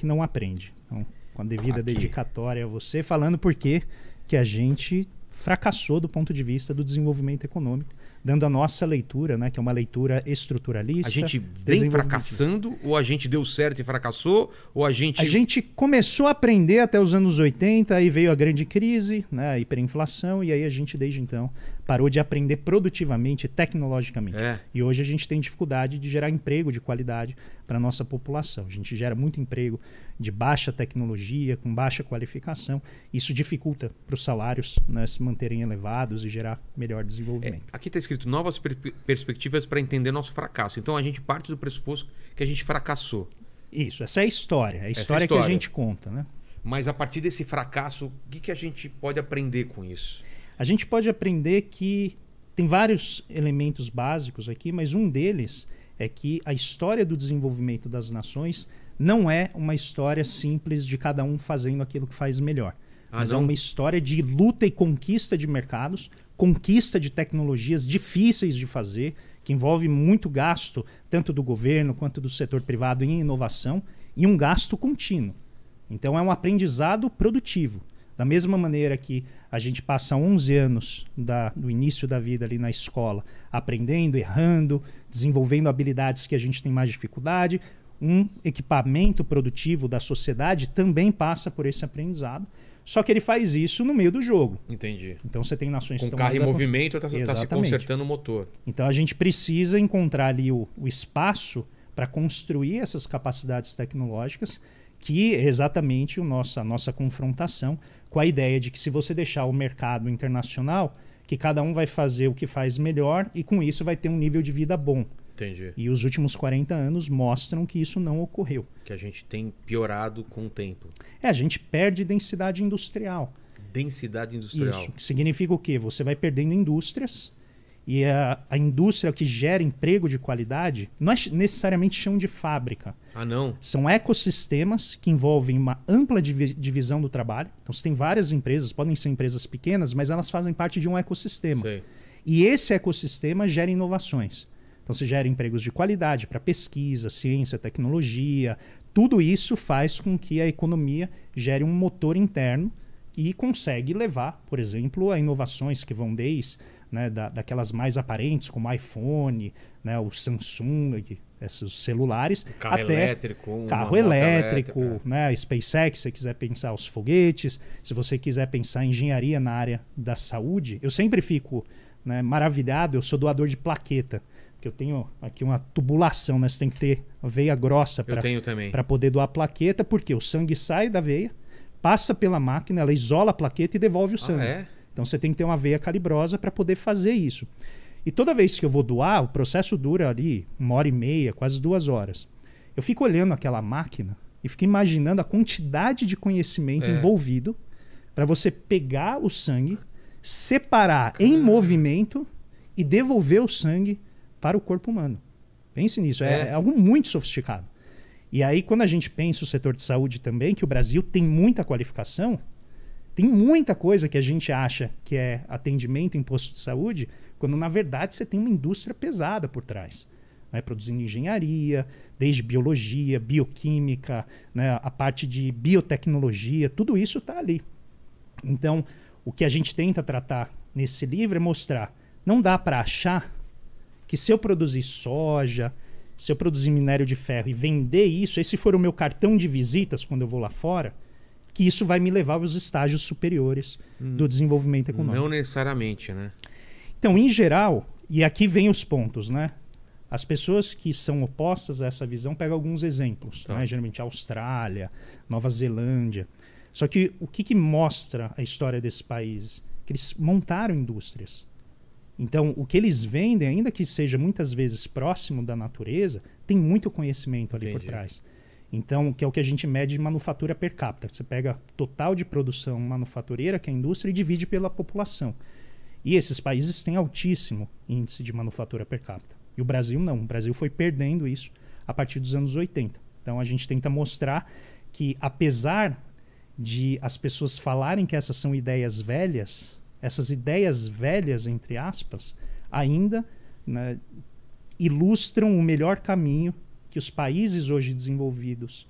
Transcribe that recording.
que não aprende. Então, com a devida Aqui. dedicatória a você, falando por quê que a gente fracassou do ponto de vista do desenvolvimento econômico, dando a nossa leitura, né, que é uma leitura estruturalista. A gente vem fracassando, ou a gente deu certo e fracassou, ou a gente. A gente começou a aprender até os anos 80, aí veio a grande crise, né, a hiperinflação, e aí a gente, desde então, parou de aprender produtivamente, tecnologicamente. É. E hoje a gente tem dificuldade de gerar emprego de qualidade para a nossa população. A gente gera muito emprego de baixa tecnologia, com baixa qualificação. Isso dificulta para os salários né, se manterem elevados e gerar melhor desenvolvimento. É, aqui está escrito novas per perspectivas para entender nosso fracasso. Então a gente parte do pressuposto que a gente fracassou. Isso, essa é a história, a história, é a história. que a gente conta, né? Mas a partir desse fracasso, o que, que a gente pode aprender com isso? A gente pode aprender que tem vários elementos básicos aqui, mas um deles é que a história do desenvolvimento das nações não é uma história simples de cada um fazendo aquilo que faz melhor. Mas Não. é uma história de luta e conquista de mercados, conquista de tecnologias difíceis de fazer, que envolve muito gasto, tanto do governo quanto do setor privado em inovação, e um gasto contínuo. Então é um aprendizado produtivo. Da mesma maneira que a gente passa 11 anos da, do início da vida ali na escola, aprendendo, errando, desenvolvendo habilidades que a gente tem mais dificuldade, um equipamento produtivo da sociedade também passa por esse aprendizado. Só que ele faz isso no meio do jogo. Entendi. Então você tem nações Com que carro em movimento, está tá se tá consertando o motor. Então a gente precisa encontrar ali o, o espaço para construir essas capacidades tecnológicas, que é exatamente o nosso, a nossa confrontação com a ideia de que se você deixar o mercado internacional, que cada um vai fazer o que faz melhor e com isso vai ter um nível de vida bom. Entendi. E os últimos 40 anos mostram que isso não ocorreu. Que a gente tem piorado com o tempo. É, a gente perde densidade industrial. Densidade industrial. Isso. significa o quê? Você vai perdendo indústrias e a, a indústria que gera emprego de qualidade não é necessariamente chão de fábrica. Ah, não. São ecossistemas que envolvem uma ampla divisão do trabalho. Então, você tem várias empresas, podem ser empresas pequenas, mas elas fazem parte de um ecossistema. Sei. E esse ecossistema gera inovações. Então se gera empregos de qualidade para pesquisa, ciência, tecnologia. Tudo isso faz com que a economia gere um motor interno e consegue levar, por exemplo, a inovações que vão desde né, da, daquelas mais aparentes, como iPhone, né, o Samsung, esses celulares. O carro até elétrico. Carro elétrico, né, SpaceX, se quiser pensar os foguetes, se você quiser pensar engenharia na área da saúde. Eu sempre fico né, maravilhado, eu sou doador de plaqueta. Que eu tenho aqui uma tubulação, né? Você tem que ter veia grossa para poder doar plaqueta, porque o sangue sai da veia, passa pela máquina, ela isola a plaqueta e devolve o ah, sangue. Ah, é? Então você tem que ter uma veia calibrosa para poder fazer isso. E toda vez que eu vou doar, o processo dura ali uma hora e meia, quase duas horas. Eu fico olhando aquela máquina e fico imaginando a quantidade de conhecimento é. envolvido para você pegar o sangue, separar Caramba. em movimento e devolver o sangue para o corpo humano. Pense nisso, é. é. algo muito sofisticado. E aí, quando a gente pensa o setor de saúde também, que o Brasil tem muita qualificação, tem muita coisa que a gente acha que é atendimento em posto de saúde, quando na verdade você tem uma indústria pesada por trás. Né, produzindo engenharia, desde biologia, bioquímica, né, a parte de biotecnologia, tudo isso está ali. Então, o que a gente tenta tratar nesse livro é mostrar, não dá para achar que se eu produzir soja, se eu produzir minério de ferro e vender isso, esse for o meu cartão de visitas quando eu vou lá fora, que isso vai me levar aos estágios superiores hum, do desenvolvimento econômico. Não necessariamente, né? Então, em geral, e aqui vem os pontos, né? As pessoas que são opostas a essa visão pegam alguns exemplos, tá. né? geralmente Austrália, Nova Zelândia. Só que o que, que mostra a história desses países? Que eles montaram indústrias. Então, o que eles vendem, ainda que seja muitas vezes próximo da natureza, tem muito conhecimento ali Entendi. por trás. Então, que é o que a gente mede de manufatura per capita. Você pega total de produção manufatureira, que é a indústria, e divide pela população. E esses países têm altíssimo índice de manufatura per capita. E o Brasil não. O Brasil foi perdendo isso a partir dos anos 80. Então, a gente tenta mostrar que, apesar de as pessoas falarem que essas são ideias velhas, essas ideias velhas, entre aspas, ainda né, ilustram o melhor caminho que os países hoje desenvolvidos